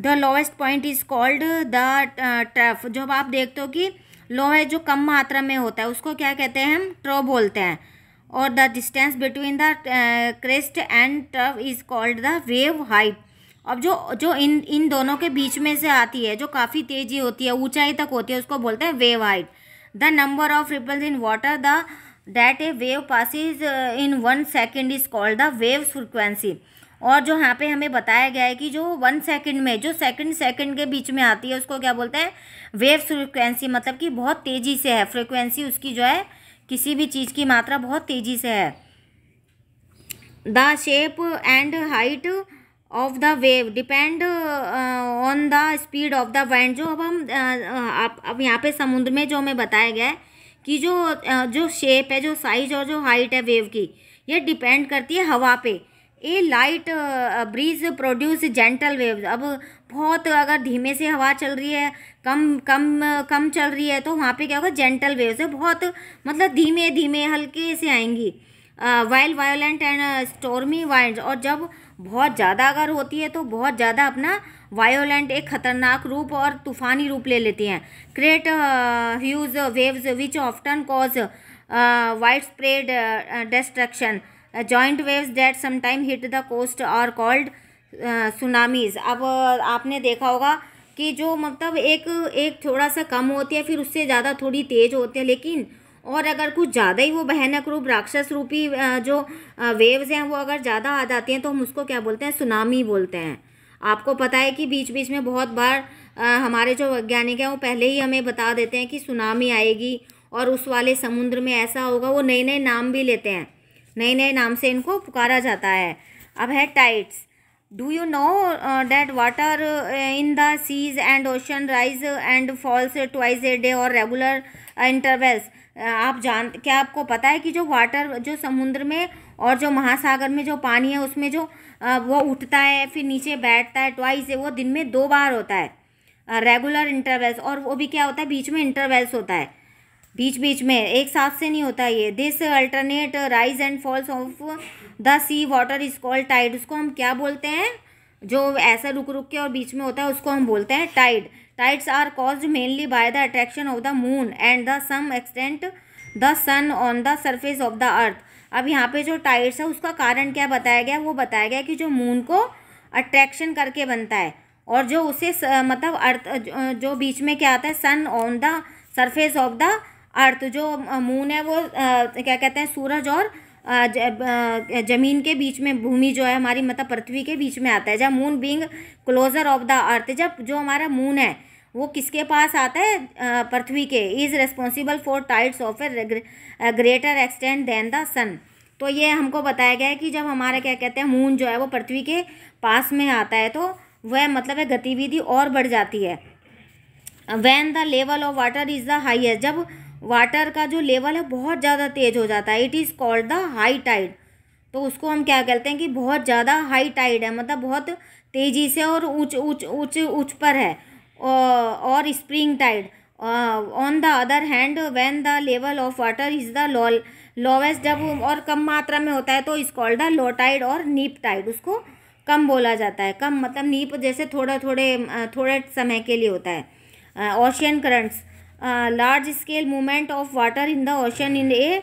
the lowest point is called the trough जब आप देखते हो कि लो है जो कम मात्रा में होता है उसको क्या कहते हैं हम ट्रो बोलते हैं और the distance between the crest and trough is called the wave height अब जो जो इन इन दोनों के बीच में से आती है जो काफ़ी तेज़ी होती है ऊंचाई तक होती है उसको बोलते हैं wave height the number of ripples in water the that a wave passes in one second is called the wave frequency और जो यहाँ पे हमें बताया गया है कि जो वन सेकंड में जो सेकंड सेकंड के बीच में आती है उसको क्या बोलते हैं वेव फ्रिक्वेंसी मतलब कि बहुत तेज़ी से है फ्रिक्वेंसी उसकी जो है किसी भी चीज़ की मात्रा बहुत तेज़ी से है the shape and height of the wave depend on the speed of the wind जो अब हम uh, आप अब यहाँ पे समुद्र में जो हमें बताया गया है कि जो uh, जो शेप है जो साइज और जो हाइट है वेव की ये डिपेंड करती है हवा पे a light breeze produce gentle waves अब बहुत अगर धीमे से हवा चल रही है कम कम uh, कम चल रही है तो वहाँ पे क्या होगा जेंटल वेव्स है बहुत मतलब धीमे धीमे हल्के से आएंगी while violent and stormy wind और जब बहुत ज़्यादा अगर होती है तो बहुत ज़्यादा अपना वायोलेंट एक खतरनाक रूप और तूफानी रूप ले लेती हैं create huge waves which often cause widespread destruction giant waves that समाइम hit the coast are called tsunamis अब uh, आपने देखा होगा कि जो मतलब एक एक थोड़ा सा कम होती है फिर उससे ज़्यादा थोड़ी तेज़ होती है लेकिन और अगर कुछ ज़्यादा ही वो भयानक रूप राक्षस रूपी uh, जो वेव्स uh, हैं वो अगर ज़्यादा आ जाती हैं तो हम उसको क्या बोलते हैं सुनामी बोलते हैं आपको पता है कि बीच बीच में बहुत बार हमारे जो वैज्ञानिक हैं वो पहले ही हमें बता देते हैं कि सुनामी आएगी और उस वाले समुद्र में ऐसा होगा वो नए नए नाम भी लेते हैं नए नए नाम से इनको पुकारा जाता है अब है tides do you know that water in the seas and ocean rise and falls twice a day or regular intervals आप जान क्या आपको पता है कि जो वाटर जो समुद्र में और जो महासागर में जो पानी है उसमें जो uh, वो उठता है फिर नीचे बैठता है ट्वाइस वो दिन में दो बार होता है रेगुलर uh, इंटरवल्स और वो भी क्या होता है बीच में इंटरवल्स होता है बीच बीच में एक साथ से नहीं होता ये this alternate rise and falls of the sea water is called tide उसको हम क्या बोलते हैं जो ऐसा रुक रुक के और बीच में होता है उसको हम बोलते हैं tide tides are caused mainly by the attraction of the moon and the some extent the sun on the surface of the earth अब यहाँ पे जो टाइड्स है उसका कारण क्या बताया गया वो बताया गया कि जो मून को अट्रैक्शन करके बनता है और जो उसे मतलब अर्थ जो बीच में क्या आता है sun on the surface of the earth जो मून है वो आ, क्या कहते हैं सूरज और जमीन के बीच में भूमि जो है हमारी मतलब पृथ्वी के बीच में आता है जब moon being closer of the earth जब जो हमारा मून है वो किसके पास आता है पृथ्वी के is responsible for tides of a greater extent than the sun तो ये हमको बताया गया है कि जब हमारा क्या कहते हैं मून जो है वो पृथ्वी के पास में आता है तो वह मतलब है गतिविधि और बढ़ जाती है when the level of water is the highest जब वाटर का जो लेवल है बहुत ज़्यादा तेज हो जाता है it is called the high tide तो उसको हम क्या कहते हैं कि बहुत ज़्यादा हाई टाइड है मतलब बहुत तेज़ी से और ऊँच ऊँच ऊँच ऊँच पर है और spring tide on the other hand when the level of water is the low lowest जब और कम मात्रा में होता है तो इस कॉल्ड द लो टाइड और नीप टाइड उसको कम बोला जाता है कम मतलब नीप जैसे थोड़ा थोड़े थोड़े समय के लिए होता है ocean currents large scale movement of water in the ocean in a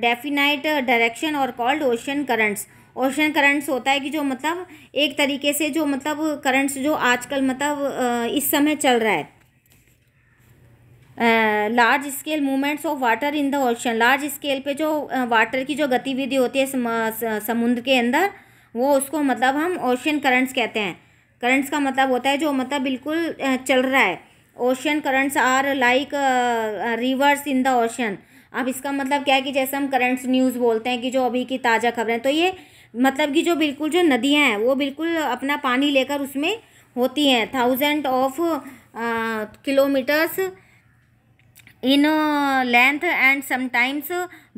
definite direction are called ocean currents ocean currents होता है कि जो मतलब एक तरीके से जो मतलब करंट्स जो आजकल मतलब इस समय चल रहा है large scale movements of water in the ocean large scale पे जो वाटर की जो गतिविधि होती है समुद्र के अंदर वो उसको मतलब हम ओशन करंट्स कहते हैं करंट्स का मतलब होता है जो मतलब बिल्कुल चल रहा है ocean currents are like rivers in the ocean अब इसका मतलब क्या है कि जैसे हम करंट्स न्यूज़ बोलते हैं कि जो अभी की ताज़ा खबरें तो ये मतलब कि जो बिल्कुल जो नदियाँ हैं वो बिल्कुल अपना पानी लेकर उसमें होती हैं thousand of kilometres in length and sometimes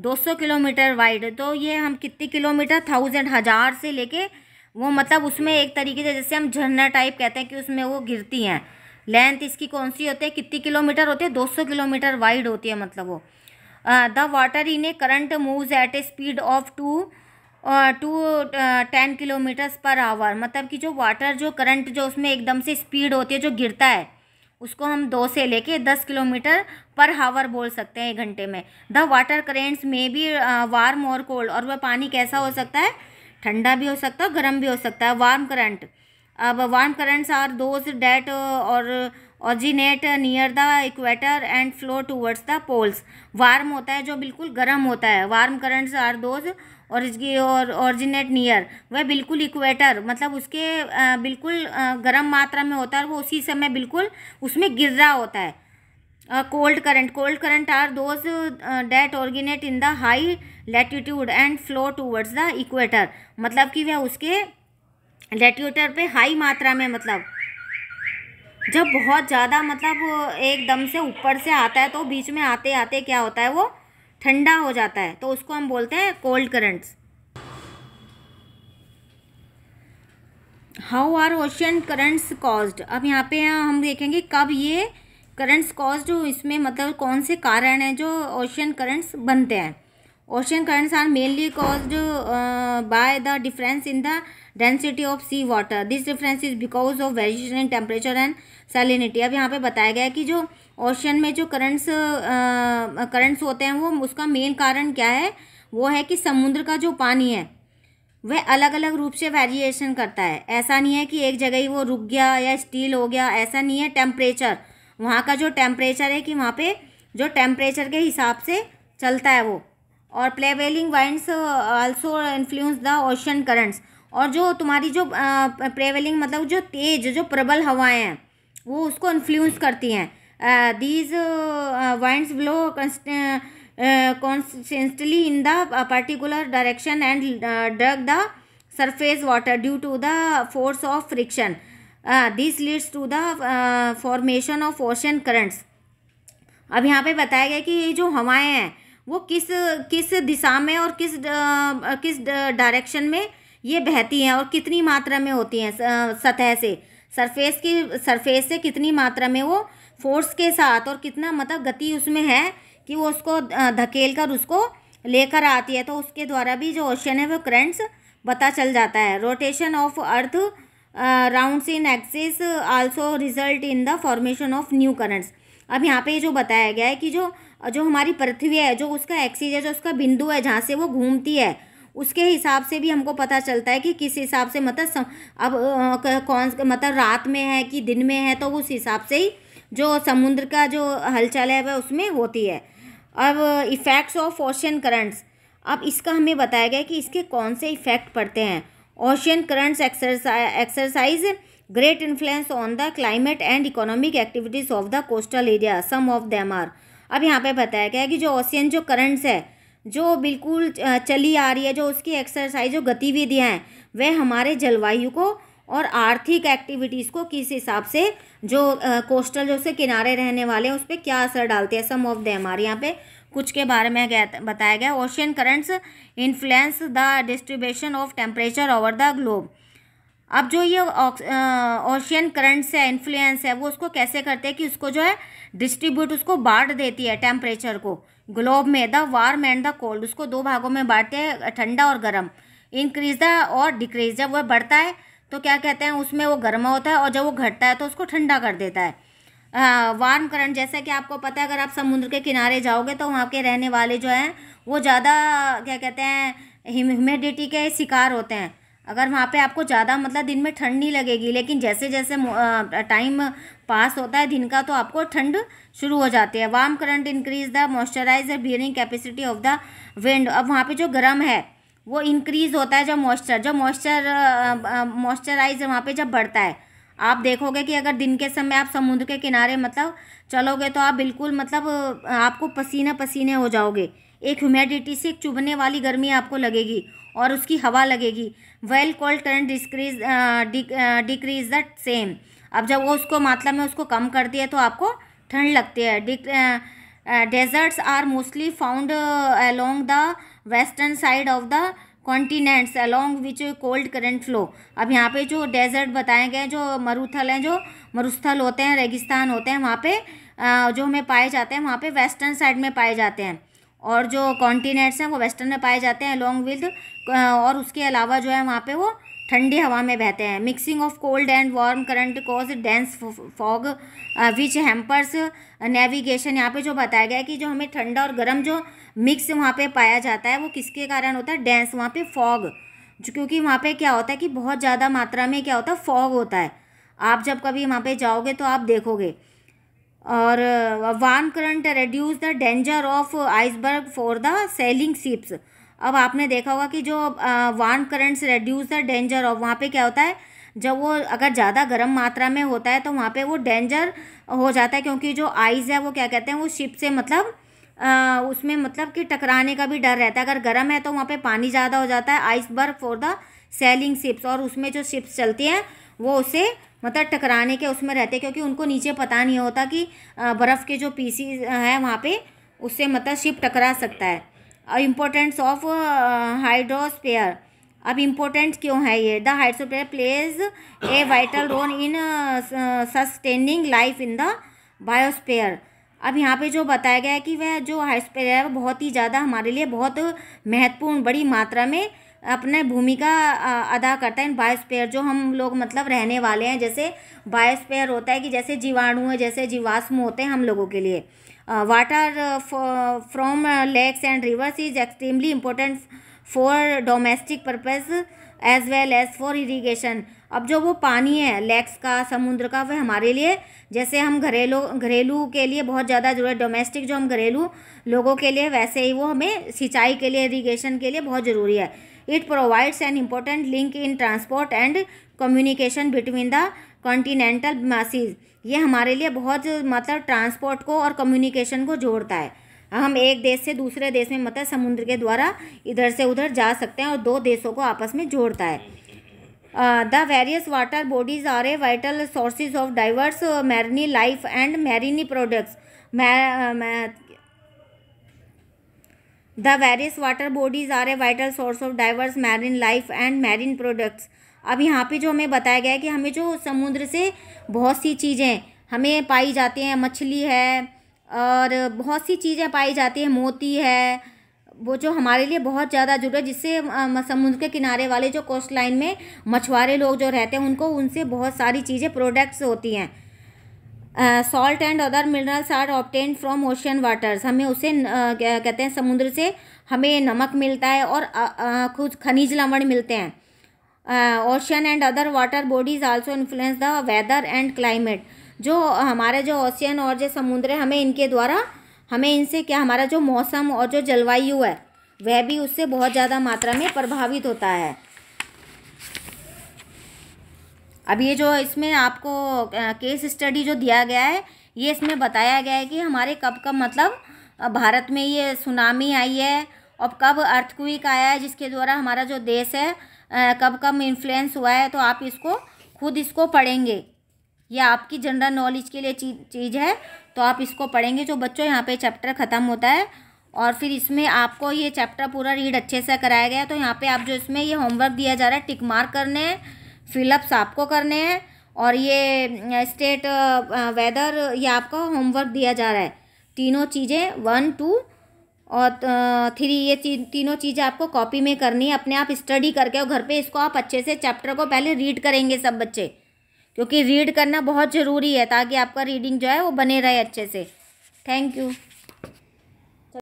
200 kilometre wide तो ये हम कितने किलोमीटर थाउजेंड हज़ार से लेके वो मतलब उसमें एक तरीके से जैसे हम झरना टाइप कहते हैं कि उसमें वो गिरती हैं लेंथ इसकी कौन सी होती है कितनी किलोमीटर होती है 200 किलोमीटर वाइड होती है मतलब वो the water in a current moves at a speed of two to ten kilometres per hour मतलब कि जो वाटर जो करंट जो उसमें एकदम से स्पीड होती है जो गिरता है उसको हम दो से लेके दस किलोमीटर पर हावर बोल सकते हैं एक घंटे में द वाटर करेंट्स में भी वार्म और कोल्ड और वह पानी कैसा हो सकता है ठंडा भी हो सकता है गर्म भी हो सकता है वार्म करंट अब warm currents are those that or or near the equator and flow towards the poles warm होता है जो बिल्कुल गर्म होता है warm currents are those or originate near वह बिल्कुल इक्वेटर मतलब उसके uh, बिल्कुल uh, गर्म मात्रा में होता है वो उसी समय बिल्कुल उसमें गिर रहा होता है cold current cold current are those that originate in the high latitude and flow towards the equator मतलब कि वह उसके रेटियोटर पे हाई मात्रा में मतलब जब बहुत ज़्यादा मतलब एकदम से ऊपर से आता है तो बीच में आते आते क्या होता है वो ठंडा हो जाता है तो उसको हम बोलते हैं cold currents how are ocean currents caused अब यहाँ पे हम देखेंगे कब ये करंट्स कॉज्ड इसमें मतलब कौन से कारण हैं जो ओशन करंट्स बनते हैं ocean currents are mainly caused by the difference in the density of sea water this difference is because of variation in temperature and salinity अब यहाँ पे बताया गया है कि जो ओशन में जो करंट्स करंट्स uh, uh होते हैं वो उसका मेन कारण क्या है वो है कि समुद्र का जो पानी है वह अलग अलग रूप से वेरिएशन करता है ऐसा नहीं है कि एक जगह ही वो रुक गया या स्टील हो गया ऐसा नहीं है टेम्परेचर वहाँ का जो टेम्परेचर है कि वहाँ पे जो टेम्परेचर के हिसाब से चलता है वो और prevailing winds also influence the ocean currents और जो तुम्हारी जो प्रेवेलिंग uh, मतलब जो तेज जो प्रबल हवाएं हैं वो उसको इन्फ्लुएंस करती हैं these winds blow constantly in the particular direction and drag the surface water due to the force of friction this leads to the formation of ocean currents अब यहाँ पे बताया गया कि ये जो हवाएं हैं वो किस किस दिशा में और किस किस डायरेक्शन में ये बहती हैं और कितनी मात्रा में होती हैं सतह से सरफेस की सरफेस से कितनी मात्रा में वो फोर्स के साथ और कितना मतलब गति उसमें है कि वो उसको धकेल कर उसको लेकर आती है तो उसके द्वारा भी जो ओशन है वो करंट्स पता चल जाता है rotation of earth rounds in axis also result in the formation of new currents अब यहाँ पे जो बताया गया है कि जो जो हमारी पृथ्वी है जो उसका एक्सीज है जो उसका बिंदु है जहाँ से वो घूमती है उसके हिसाब से भी हमको पता चलता है कि किस हिसाब से मतलब अब कौन मतलब रात में है कि दिन में है तो उस हिसाब से ही जो समुद्र का जो हलचल है वह उसमें होती है अब इफ़ेक्ट्स ऑफ ओशन करंट्स अब इसका हमें बताया गया कि इसके कौन से इफ़ेक्ट पड़ते हैं ocean currents exercise great influence on the climate and economic activities of the coastal area some of them are अब यहाँ पे बताया गया है कि जो ओशियन जो करंट्स है जो बिल्कुल चली आ रही है जो उसकी एक्सरसाइज जो गतिविधियाँ हैं वह हमारे जलवायु को और आर्थिक एक्टिविटीज़ को किस हिसाब से जो कोस्टल जो उसके किनारे रहने वाले हैं उस पर क्या असर डालते हैं सम ऑफ द हमारे यहाँ पे कुछ के बारे में बताया गया ocean currents influence the distribution of temperature over the globe अब जो ये ओशियन करंट्स है इन्फ्लुएंस है वो उसको कैसे करते हैं कि उसको जो है डिस्ट्रीब्यूट उसको बांट देती है टेम्परेचर को ग्लोब में the warm and the cold उसको दो भागों में बांटते हैं ठंडा और गर्म इंक्रीज द और डिक्रीज जब वह बढ़ता है तो क्या कहते हैं उसमें वो गर्मा होता है और जब वो घटता है तो उसको ठंडा कर देता है वार्म करंट जैसा कि आपको पता है अगर आप समुद्र के किनारे जाओगे तो वहाँ के रहने वाले जो हैं वो ज़्यादा क्या कहते हैं ह्यूमिडिटी के शिकार होते हैं अगर वहाँ पे आपको ज़्यादा मतलब दिन में ठंड नहीं लगेगी लेकिन जैसे जैसे टाइम पास होता है दिन का तो आपको ठंड शुरू हो जाती है warm current increase the moisturiser bearing capacity of the wind अब वहाँ पे जो गर्म है वो इंक्रीज़ होता है जब मॉइस्चर जब मॉइस्चर मॉइस्चराइजर वहाँ पे जब बढ़ता है आप देखोगे कि अगर दिन के समय आप समुद्र के किनारे मतलब चलोगे तो आप बिल्कुल मतलब आपको पसीना पसीने हो जाओगे एक ह्यूमिडिटी से चुभने वाली गर्मी आपको लगेगी और उसकी हवा लगेगी well cold current decrease decrease the same अब जब वो उसको मात्रा में उसको कम कर दिया तो आपको ठंड लगती है deserts are mostly found along the western side of the continents along which cold current flow अब यहाँ पे जो डेजर्ट बताए गए जो मरुथल हैं जो मरुस्थल होते हैं रेगिस्तान होते हैं वहाँ पे uh, जो हमें पाए जाते हैं वहाँ पे वेस्टर्न साइड में पाए जाते हैं और जो कॉन्टीनेंट्स हैं वो वेस्टर्न में पाए जाते हैं लॉन्ग विद और उसके अलावा जो है वहाँ पे वो ठंडी हवा में बहते हैं mixing of cold and warm current cause dense fog which hampers navigation यहाँ पे जो बताया गया है कि जो हमें ठंडा और गर्म जो मिक्स वहाँ पे पाया जाता है वो किसके कारण होता है डेंस वहाँ पे फॉग क्योंकि वहाँ पे क्या होता है कि बहुत ज़्यादा मात्रा में क्या होता है फॉग होता है आप जब कभी वहाँ पे जाओगे तो आप देखोगे और warm current reduce the danger of iceberg for the sailing ships अब आपने देखा होगा कि जो warm currents reduce the danger of वहाँ पे क्या होता है जब वो अगर ज़्यादा गर्म मात्रा में होता है तो वहाँ पे वो डेंजर हो जाता है क्योंकि जो आइस है वो क्या कहते हैं वो शिप से मतलब आ, उसमें मतलब कि टकराने का भी डर रहता है अगर गर्म है तो वहाँ पे पानी ज़्यादा हो जाता है iceberg for the sailing ships और उसमें जो शिप्स चलती हैं वो उसे मतलब टकराने के उसमें रहते क्योंकि उनको नीचे पता नहीं होता कि बर्फ़ के जो पीसीज हैं वहाँ पे उससे मतलब शिप टकरा सकता है और इम्पोर्टेंस ऑफ हाइड्रोस्पेयर अब इम्पोर्टेंट क्यों है ये the hydrosphere plays a vital role in sustaining life in the biosphere अब यहाँ पे जो बताया गया है कि वह जो हाइड्रोस्पेयर है बहुत ही ज़्यादा हमारे लिए बहुत महत्वपूर्ण बड़ी मात्रा में अपने भूमिका अदा करता है इन बायोस्पेयर जो हम लोग मतलब रहने वाले हैं जैसे बायोस्पेयर होता है कि जैसे जीवाणु है जैसे जीवाश्म होते हैं हम लोगों के लिए water from lakes and rivers is extremely important for domestic purpose as well as for irrigation अब जो वो पानी है लेक्स का समुद्र का वह हमारे लिए जैसे हम घरेलू घरेलू के लिए बहुत ज़्यादा ज़रूरत डोमेस्टिक जो हम घरेलू लोगों के लिए वैसे ही वो हमें सिंचाई के लिए इरीगेशन के लिए बहुत ज़रूरी है it provides an important link in transport and communication between the continental masses ये हमारे लिए बहुत मतलब ट्रांसपोर्ट को और कम्युनिकेशन को जोड़ता है हम एक देश से दूसरे देश में मतलब समुद्र के द्वारा इधर से उधर जा सकते हैं और दो देशों को आपस में जोड़ता है the various water bodies are a vital sources of diverse marine life and marine products the various water bodies are a vital source of diverse marine life and marine products अब यहाँ पे जो हमें बताया गया है कि हमें जो समुद्र से बहुत सी चीज़ें हमें पाई जाती हैं मछली है और बहुत सी चीज़ें पाई जाती हैं मोती है वो जो हमारे लिए बहुत ज़्यादा जुड़े है जिससे समुद्र के किनारे वाले जो कोस्ट लाइन में मछुआरे लोग जो रहते हैं उनको उनसे बहुत सारी चीज़ें प्रोडक्ट्स होती हैं salt and other minerals are obtained from ocean waters हमें उसे कहते हैं समुद्र से हमें नमक मिलता है और खुद खनिज लवण मिलते हैं ocean and other water bodies also influence the weather and climate जो हमारे जो ओशियन और जो समुद्र है हमें इनके द्वारा हमें इनसे क्या हमारा जो मौसम और जो जलवायु है वह भी उससे बहुत ज़्यादा मात्रा में प्रभावित होता है अब ये जो इसमें आपको केस स्टडी जो दिया गया है ये इसमें बताया गया है कि हमारे कब कब मतलब भारत में ये सुनामी आई है और कब अर्थक्विक आया है जिसके द्वारा हमारा जो देश है कब कब इन्फ्लुएंस हुआ है तो आप इसको खुद इसको पढ़ेंगे ये आपकी जनरल नॉलेज के लिए चीज़ है तो आप इसको पढ़ेंगे जो बच्चों यहाँ पे चैप्टर ख़त्म होता है और फिर इसमें आपको ये चैप्टर पूरा रीड अच्छे से कराया गया है तो यहाँ पे आप जो इसमें ये होमवर्क दिया जा रहा है टिक मार्क करने हैं फिलअप्स आपको करने हैं और ये स्टेट वेदर ये आपका होमवर्क दिया जा रहा है तीनों चीज़ें वन टू और थ्री ये तीनों चीज़ें आपको कॉपी में करनी है अपने आप स्टडी करके और घर पे इसको आप अच्छे से चैप्टर को पहले रीड करेंगे सब बच्चे क्योंकि रीड करना बहुत ज़रूरी है ताकि आपका रीडिंग जो है वो बने रहे अच्छे से थैंक यू